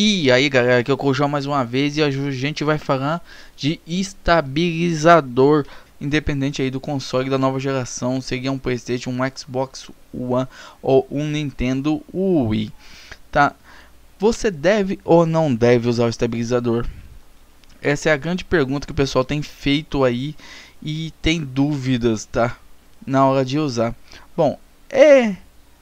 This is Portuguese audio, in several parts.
E aí galera, aqui é o Colchão mais uma vez e hoje a gente vai falar de estabilizador Independente aí do console da nova geração, seria um Playstation, um Xbox One ou um Nintendo Wii Tá, você deve ou não deve usar o estabilizador? Essa é a grande pergunta que o pessoal tem feito aí e tem dúvidas, tá? Na hora de usar Bom, é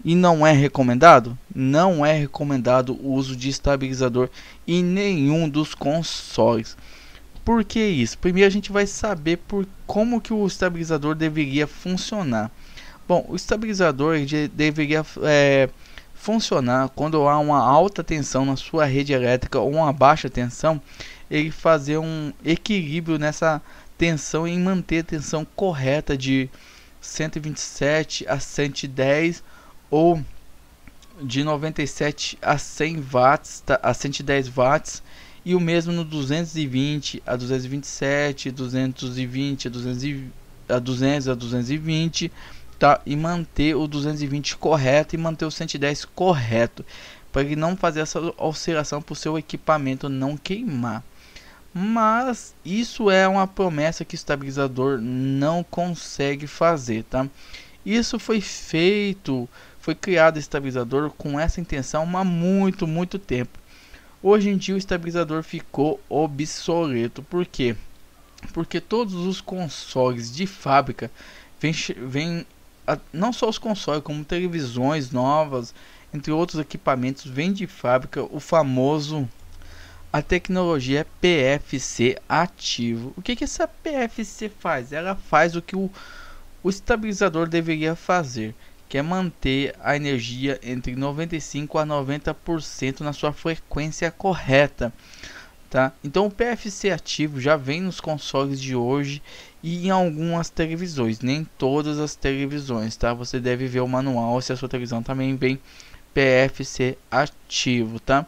e não é recomendado? Não é recomendado o uso de estabilizador em nenhum dos consoles. Por que isso? Primeiro a gente vai saber por como que o estabilizador deveria funcionar. Bom, o estabilizador de, deveria é, funcionar quando há uma alta tensão na sua rede elétrica ou uma baixa tensão, ele fazer um equilíbrio nessa tensão e manter a tensão correta de 127 a 110 ou de 97 a 100 watts tá, a 110 watts e o mesmo no 220 a 227 220 a 200 a 200 a 220 tá e manter o 220 correto e manter o 110 correto para ele não fazer essa oscilação para o seu equipamento não queimar mas isso é uma promessa que o estabilizador não consegue fazer tá isso foi feito foi criado estabilizador com essa intenção há muito, muito tempo. Hoje em dia o estabilizador ficou obsoleto. Por quê? Porque todos os consoles de fábrica vêm, vêm não só os consoles, como televisões novas, entre outros equipamentos, vêm de fábrica o famoso a tecnologia PFC ativo. O que, que essa PFC faz? Ela faz o que o, o estabilizador deveria fazer que é manter a energia entre 95 a 90% na sua frequência correta. Tá? Então o PFC ativo já vem nos consoles de hoje e em algumas televisões, nem todas as televisões, tá? Você deve ver o manual se a sua televisão também vem PFC ativo, tá?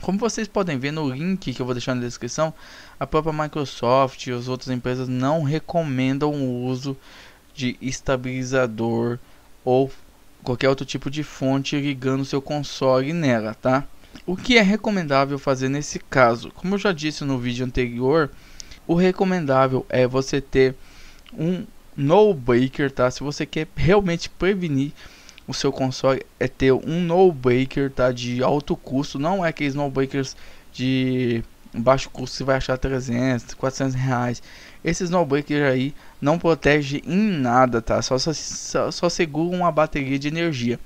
Como vocês podem ver no link que eu vou deixar na descrição, a própria Microsoft e as outras empresas não recomendam o uso de estabilizador ou qualquer outro tipo de fonte ligando seu console nela, tá? O que é recomendável fazer nesse caso? Como eu já disse no vídeo anterior, o recomendável é você ter um no breaker, tá? Se você quer realmente prevenir o seu console é ter um no breaker, tá? De alto custo, não é aqueles no breakers de baixo custo você vai achar 300, 400 reais. Esses no breaker aí não protege em nada, tá? Só, só, só segura uma bateria de energia.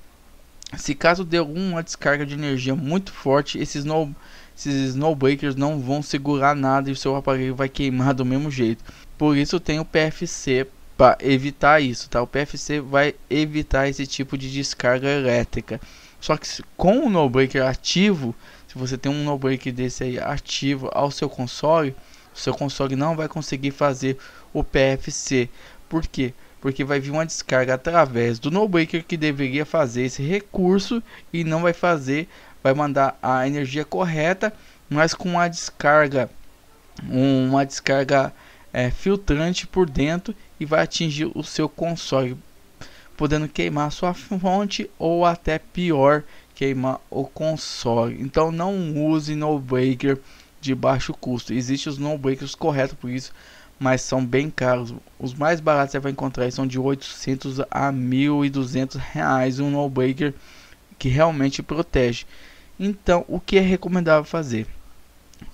Se caso deu uma descarga de energia muito forte, esses snow, esses snowbreakers não vão segurar nada e o seu aparelho vai queimar do mesmo jeito. Por isso tem o PFC para evitar isso, tá? O PFC vai evitar esse tipo de descarga elétrica. Só que com o snowbreaker ativo, se você tem um no break desse aí ativo ao seu console, o seu console não vai conseguir fazer o PFC. Por quê? Porque vai vir uma descarga através do no breaker que deveria fazer esse recurso e não vai fazer, vai mandar a energia correta, mas com uma descarga uma descarga é, filtrante por dentro e vai atingir o seu console, podendo queimar sua fonte ou até pior, queima o console. Então não use no breaker de baixo custo. Existem os no breakers corretos por isso, mas são bem caros. Os mais baratos você vai encontrar são de 800 a 1.200 reais um no breaker que realmente protege. Então o que é recomendável fazer?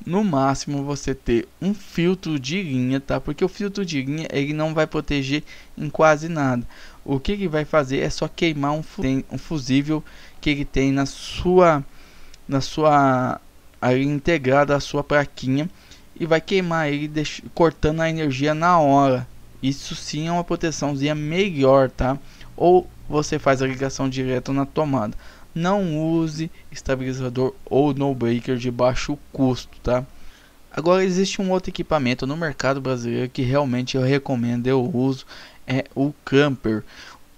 no máximo você ter um filtro de linha, tá? Porque o filtro de linha ele não vai proteger em quase nada. O que ele vai fazer é só queimar um, um fusível que ele tem na sua na sua ali integrada a sua plaquinha e vai queimar ele cortando a energia na hora. Isso sim é uma proteçãozinha melhor, tá? Ou você faz a ligação direto na tomada não use estabilizador ou no breaker de baixo custo, tá? Agora existe um outro equipamento no mercado brasileiro que realmente eu recomendo, eu uso, é o Camper.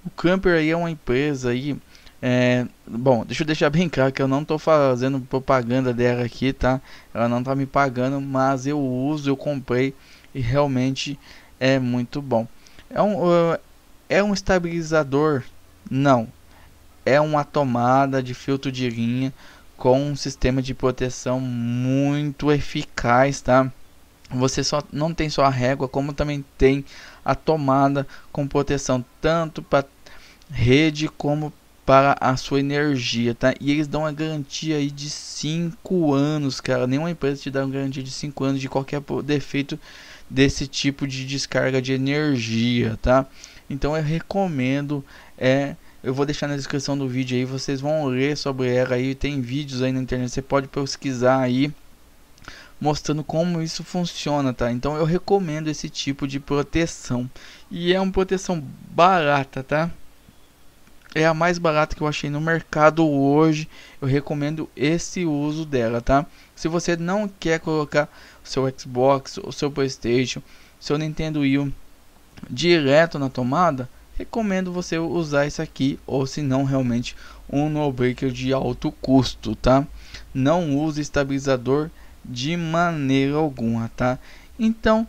O Camper aí é uma empresa aí, é, bom, deixa eu deixar bem claro que eu não estou fazendo propaganda dela aqui, tá? Ela não está me pagando, mas eu uso, eu comprei e realmente é muito bom. É um, é, é um estabilizador? Não, é uma tomada de filtro de linha com um sistema de proteção muito eficaz, tá? Você só não tem só a régua, como também tem a tomada com proteção tanto para rede como para a sua energia, tá? E eles dão uma garantia aí de 5 anos, cara. Nenhuma empresa te dá uma garantia de 5 anos de qualquer defeito desse tipo de descarga de energia, tá? Então eu recomendo é eu vou deixar na descrição do vídeo aí, vocês vão ler sobre ela aí, tem vídeos aí na internet, você pode pesquisar aí mostrando como isso funciona, tá? Então eu recomendo esse tipo de proteção. E é uma proteção barata, tá? É a mais barata que eu achei no mercado hoje. Eu recomendo esse uso dela, tá? Se você não quer colocar o seu Xbox, o seu PlayStation, seu Nintendo Wii direto na tomada, recomendo você usar isso aqui ou se não realmente um no breaker de alto custo, tá? Não use estabilizador de maneira alguma, tá? Então,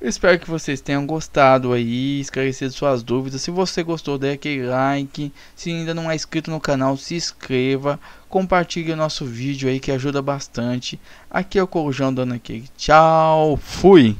espero que vocês tenham gostado aí, esclarecido suas dúvidas. Se você gostou, dê aquele like. Se ainda não é inscrito no canal, se inscreva. Compartilhe o nosso vídeo aí que ajuda bastante. Aqui é o Corujão dando aquele tchau. Fui!